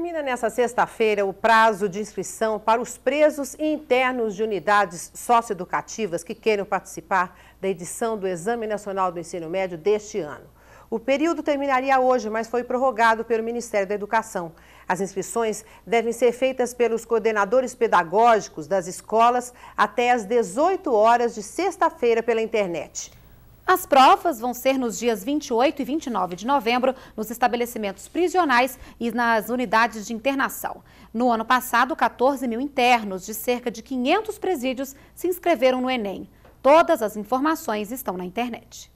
Termina nesta sexta-feira o prazo de inscrição para os presos internos de unidades socioeducativas que queiram participar da edição do Exame Nacional do Ensino Médio deste ano. O período terminaria hoje, mas foi prorrogado pelo Ministério da Educação. As inscrições devem ser feitas pelos coordenadores pedagógicos das escolas até às 18 horas de sexta-feira pela internet. As provas vão ser nos dias 28 e 29 de novembro nos estabelecimentos prisionais e nas unidades de internação. No ano passado, 14 mil internos de cerca de 500 presídios se inscreveram no Enem. Todas as informações estão na internet.